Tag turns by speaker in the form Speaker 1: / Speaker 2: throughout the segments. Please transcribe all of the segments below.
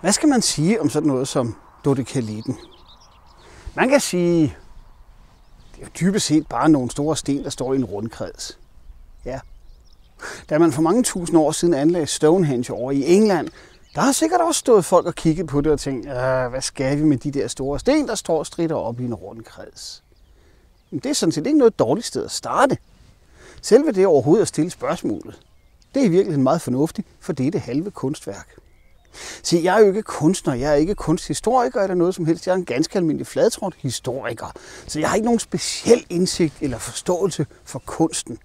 Speaker 1: Hvad skal man sige om sådan noget som dodekaliten? Man kan sige, det er dybest set bare nogle store sten, der står i en rundkreds. Ja. Da man for mange tusind år siden anlagde Stonehenge over i England, der har sikkert også stået folk og kigget på det og tænkt, hvad skal vi med de der store sten, der står og op i en rundkreds? Men det er sådan set ikke noget dårligt sted at starte. Selve det overhovedet at stille spørgsmålet, det er i virkeligheden meget fornuftigt for det er det halve kunstværk. Se, jeg er jo ikke kunstner, jeg er ikke kunsthistoriker eller noget som helst. Jeg er en ganske almindelig fladtråd historiker. Så jeg har ikke nogen speciel indsigt eller forståelse for kunsten.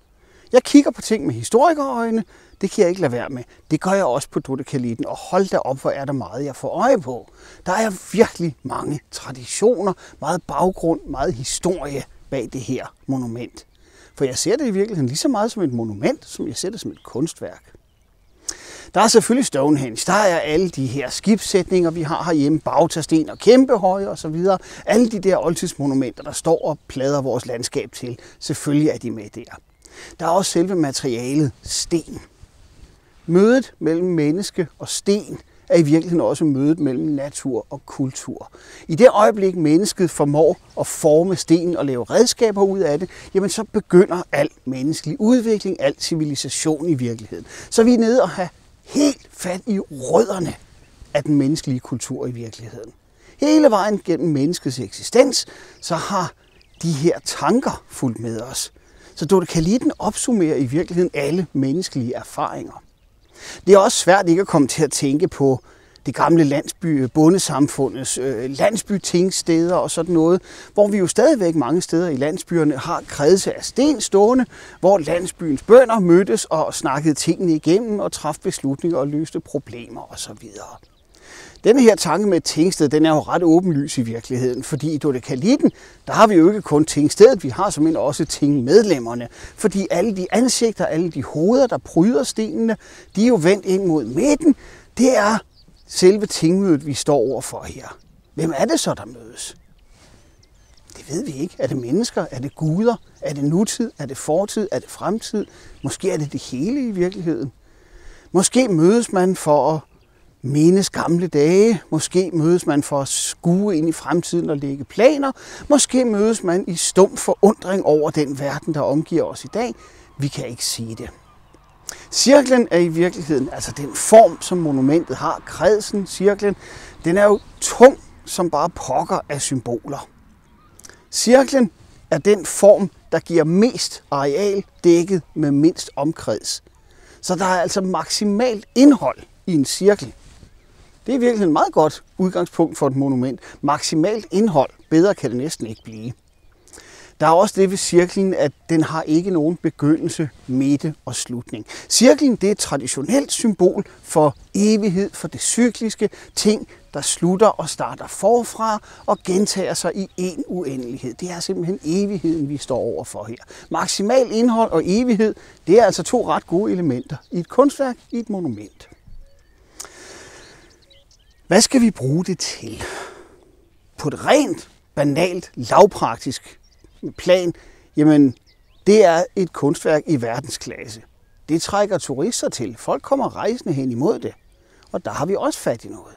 Speaker 1: Jeg kigger på ting med historikerøjne. Det kan jeg ikke lade være med. Det gør jeg også på Dodekaliten, og hold da op, hvor er der meget, jeg får øje på. Der er virkelig mange traditioner, meget baggrund, meget historie bag det her monument. For jeg ser det i virkeligheden lige så meget som et monument, som jeg ser det som et kunstværk. Der er selvfølgelig Stonehenge, der er alle de her skibssætninger, vi har herhjemme, bagtasten og Kæmpehøje osv. Alle de der oldtidsmonumenter, der står og plader vores landskab til, selvfølgelig er de med der. Der er også selve materialet, sten. Mødet mellem menneske og sten er i virkeligheden også mødet mellem natur og kultur. I det øjeblik, mennesket formår at forme stenen og lave redskaber ud af det, jamen så begynder al menneskelig udvikling, al civilisation i virkeligheden. Så vi er nede og have helt fat i rødderne af den menneskelige kultur i virkeligheden. Hele vejen gennem menneskets eksistens, så har de her tanker fulgt med os. Så du kan lige den opsummere i virkeligheden alle menneskelige erfaringer. Det er også svært ikke at komme til at tænke på det gamle landsby, øh, bondesamfundets øh, landsbytingsteder og sådan noget, hvor vi jo stadigvæk mange steder i landsbyerne har kredse af sten stående, hvor landsbyens bønder mødtes og snakkede tingene igennem og traf beslutninger og løste problemer osv. Denne her tanke med tingsted, den er jo ret åbenlys i virkeligheden, fordi i Dodekalitten, der har vi jo ikke kun tingstedet, vi har som en også tingmedlemmerne. Fordi alle de ansigter, alle de hoveder, der pryder stenene, de er jo vendt ind mod midten. Det er selve tingmødet, vi står overfor her, hvem er det så, der mødes? Det ved vi ikke. Er det mennesker? Er det guder? Er det nutid? Er det fortid? Er det fremtid? Måske er det det hele i virkeligheden. Måske mødes man for at mindes gamle dage. Måske mødes man for at skue ind i fremtiden og lægge planer. Måske mødes man i stum forundring over den verden, der omgiver os i dag. Vi kan ikke sige det. Cirklen er i virkeligheden, altså den form, som monumentet har, kredsen, cirklen, den er jo tung som bare pokker af symboler. Cirklen er den form, der giver mest areal dækket med mindst omkreds. Så der er altså maksimalt indhold i en cirkel. Det er virkelig et meget godt udgangspunkt for et monument. Maksimalt indhold, bedre kan det næsten ikke blive. Der er også det ved cirklen, at den har ikke nogen begyndelse, midte og slutning. Cirklen det er et traditionelt symbol for evighed, for det cykliske, ting, der slutter og starter forfra og gentager sig i en uendelighed. Det er simpelthen evigheden, vi står over for her. Maksimal indhold og evighed, det er altså to ret gode elementer i et kunstværk, i et monument. Hvad skal vi bruge det til? På et rent, banalt, lavpraktisk plan, jamen det er et kunstværk i verdensklasse. Det trækker turister til. Folk kommer rejsende hen imod det. Og der har vi også fat i noget.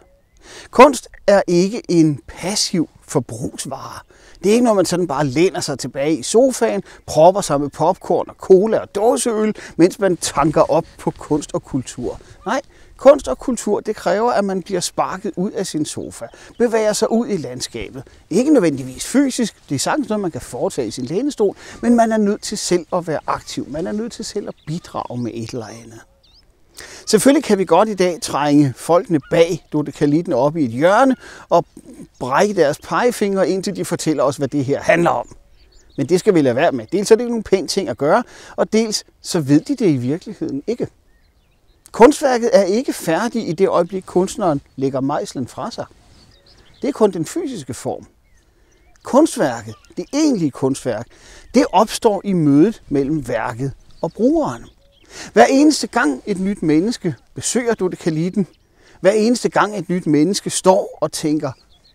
Speaker 1: Kunst er ikke en passiv forbrugsvare. Det er ikke, når man sådan bare læner sig tilbage i sofaen, propper sig med popcorn og cola og dåseøl, mens man tanker op på kunst og kultur. Nej, Kunst og kultur, det kræver, at man bliver sparket ud af sin sofa, bevæger sig ud i landskabet. Ikke nødvendigvis fysisk, det er sagtens noget, man kan foretage i sin lænestol, men man er nødt til selv at være aktiv. Man er nødt til selv at bidrage med et eller andet. Selvfølgelig kan vi godt i dag trænge folkene bag dodekalitten op i et hjørne og brække deres pegefingre, indtil de fortæller os, hvad det her handler om. Men det skal vi lade være med. Dels er det jo nogen pæn ting at gøre, og dels så ved de det i virkeligheden ikke. Kunstværket er ikke færdigt i det øjeblik, kunstneren lægger mejslen fra sig. Det er kun den fysiske form. Kunstværket, det egentlige kunstværk, det opstår i mødet mellem værket og brugeren. Hver eneste gang et nyt menneske besøger du det kaliten, hver eneste gang et nyt menneske står og tænker,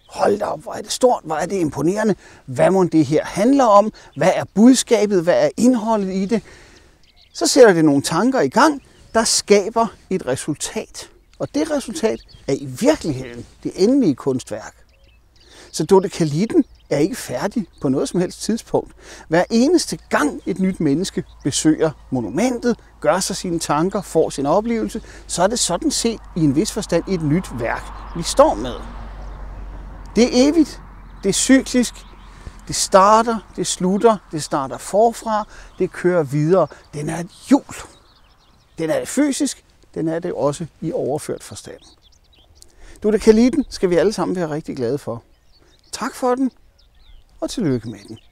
Speaker 1: hold da op, hvor er det stort, hvor er det imponerende, hvad må det her handler om, hvad er budskabet, hvad er indholdet i det, så sætter det nogle tanker i gang, der skaber et resultat. Og det resultat er i virkeligheden det endelige kunstværk. Så dodekalitten er ikke færdig på noget som helst tidspunkt. Hver eneste gang et nyt menneske besøger monumentet, gør sig sine tanker, får sin oplevelse, så er det sådan set i en vis forstand et nyt værk, vi står med. Det er evigt, det er cyklisk, det starter, det slutter, det starter forfra, det kører videre. Den er et hjul. Den er det fysisk, den er det også i overført forstand. Du, der kan lide den, skal vi alle sammen være rigtig glade for. Tak for den, og tillykke med den.